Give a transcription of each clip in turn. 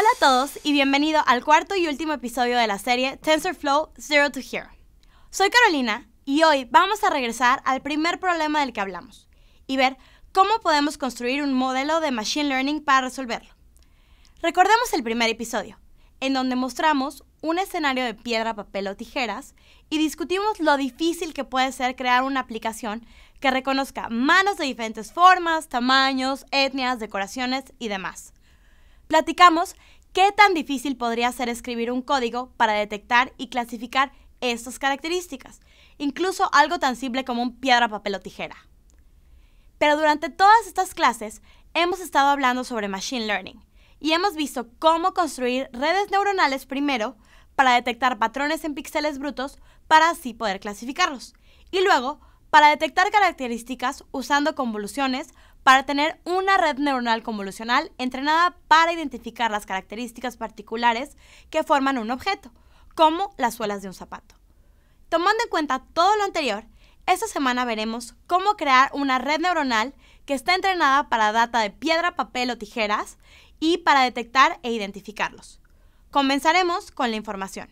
Hola a todos y bienvenido al cuarto y último episodio de la serie TensorFlow Zero to Hero. Soy Carolina y hoy vamos a regresar al primer problema del que hablamos y ver cómo podemos construir un modelo de Machine Learning para resolverlo. Recordemos el primer episodio, en donde mostramos un escenario de piedra, papel o tijeras y discutimos lo difícil que puede ser crear una aplicación que reconozca manos de diferentes formas, tamaños, etnias, decoraciones y demás. Platicamos ¿Qué tan difícil podría ser escribir un código para detectar y clasificar estas características? Incluso algo tan simple como un piedra, papel o tijera. Pero durante todas estas clases hemos estado hablando sobre Machine Learning y hemos visto cómo construir redes neuronales primero para detectar patrones en píxeles brutos para así poder clasificarlos. Y luego, para detectar características usando convoluciones para tener una red neuronal convolucional entrenada para identificar las características particulares que forman un objeto, como las suelas de un zapato. Tomando en cuenta todo lo anterior, esta semana veremos cómo crear una red neuronal que está entrenada para data de piedra, papel o tijeras y para detectar e identificarlos. Comenzaremos con la información.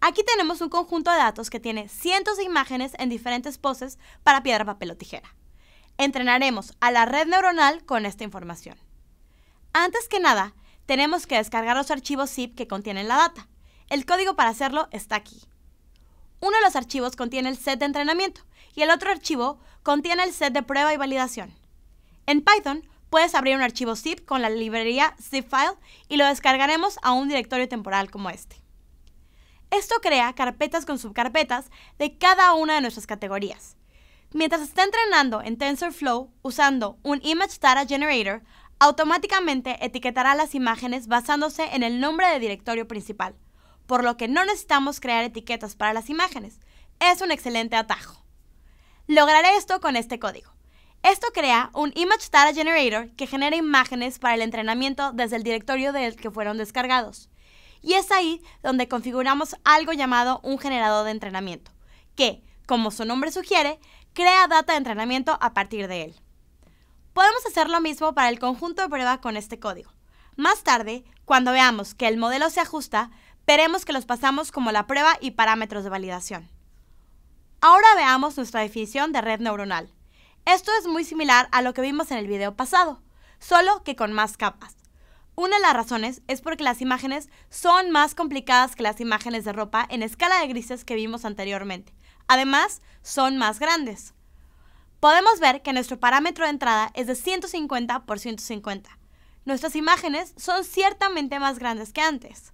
Aquí tenemos un conjunto de datos que tiene cientos de imágenes en diferentes poses para piedra, papel o tijera. Entrenaremos a la red neuronal con esta información. Antes que nada, tenemos que descargar los archivos zip que contienen la data. El código para hacerlo está aquí. Uno de los archivos contiene el set de entrenamiento y el otro archivo contiene el set de prueba y validación. En Python, puedes abrir un archivo zip con la librería zipfile y lo descargaremos a un directorio temporal como este. Esto crea carpetas con subcarpetas de cada una de nuestras categorías. Mientras está entrenando en TensorFlow usando un Image Data Generator, automáticamente etiquetará las imágenes basándose en el nombre de directorio principal, por lo que no necesitamos crear etiquetas para las imágenes. Es un excelente atajo. Lograré esto con este código. Esto crea un Image Data Generator que genera imágenes para el entrenamiento desde el directorio del que fueron descargados. Y es ahí donde configuramos algo llamado un generador de entrenamiento, que, como su nombre sugiere, crea data de entrenamiento a partir de él. Podemos hacer lo mismo para el conjunto de prueba con este código. Más tarde, cuando veamos que el modelo se ajusta, veremos que los pasamos como la prueba y parámetros de validación. Ahora veamos nuestra definición de red neuronal. Esto es muy similar a lo que vimos en el video pasado, solo que con más capas. Una de las razones es porque las imágenes son más complicadas que las imágenes de ropa en escala de grises que vimos anteriormente. Además, son más grandes. Podemos ver que nuestro parámetro de entrada es de 150 por 150. Nuestras imágenes son ciertamente más grandes que antes.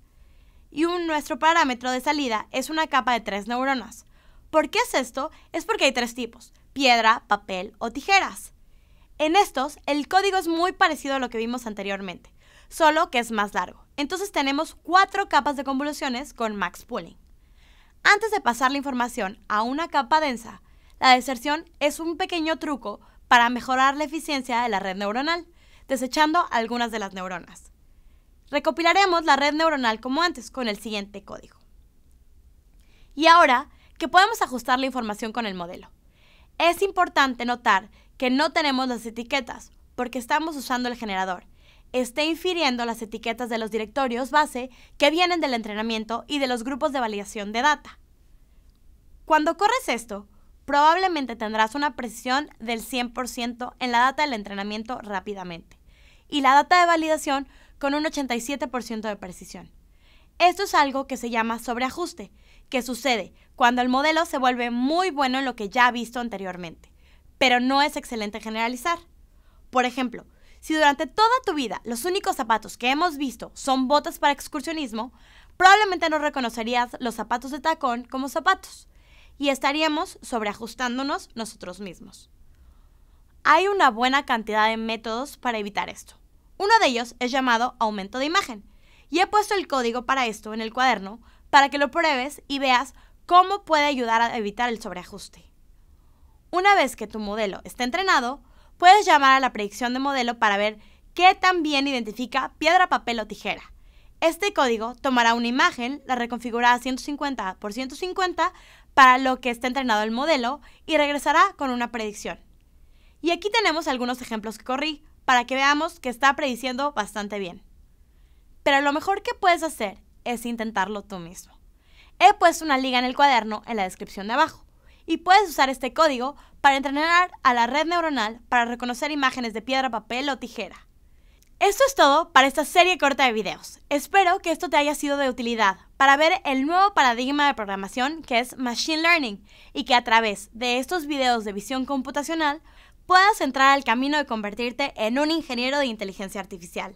Y nuestro parámetro de salida es una capa de tres neuronas. ¿Por qué es esto? Es porque hay tres tipos, piedra, papel o tijeras. En estos, el código es muy parecido a lo que vimos anteriormente, solo que es más largo. Entonces tenemos cuatro capas de convoluciones con max pooling. Antes de pasar la información a una capa densa, la deserción es un pequeño truco para mejorar la eficiencia de la red neuronal, desechando algunas de las neuronas. Recopilaremos la red neuronal como antes con el siguiente código. Y ahora que podemos ajustar la información con el modelo. Es importante notar que no tenemos las etiquetas porque estamos usando el generador esté infiriendo las etiquetas de los directorios base que vienen del entrenamiento y de los grupos de validación de data. Cuando corres esto, probablemente tendrás una precisión del 100% en la data del entrenamiento rápidamente y la data de validación con un 87% de precisión. Esto es algo que se llama sobreajuste, que sucede cuando el modelo se vuelve muy bueno en lo que ya ha visto anteriormente, pero no es excelente generalizar. Por ejemplo, si durante toda tu vida los únicos zapatos que hemos visto son botas para excursionismo, probablemente no reconocerías los zapatos de tacón como zapatos y estaríamos sobreajustándonos nosotros mismos. Hay una buena cantidad de métodos para evitar esto. Uno de ellos es llamado aumento de imagen y he puesto el código para esto en el cuaderno para que lo pruebes y veas cómo puede ayudar a evitar el sobreajuste. Una vez que tu modelo esté entrenado, puedes llamar a la predicción de modelo para ver qué tan bien identifica piedra, papel o tijera. Este código tomará una imagen, la reconfigurará 150 x 150 para lo que está entrenado el modelo y regresará con una predicción. Y aquí tenemos algunos ejemplos que corrí para que veamos que está prediciendo bastante bien. Pero lo mejor que puedes hacer es intentarlo tú mismo. He puesto una liga en el cuaderno en la descripción de abajo y puedes usar este código para entrenar a la red neuronal para reconocer imágenes de piedra, papel o tijera. Esto es todo para esta serie corta de videos. Espero que esto te haya sido de utilidad para ver el nuevo paradigma de programación que es Machine Learning y que a través de estos videos de visión computacional puedas entrar al camino de convertirte en un ingeniero de inteligencia artificial.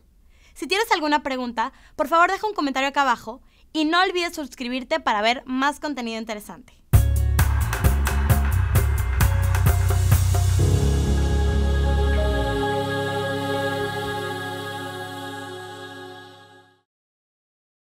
Si tienes alguna pregunta, por favor deja un comentario acá abajo y no olvides suscribirte para ver más contenido interesante.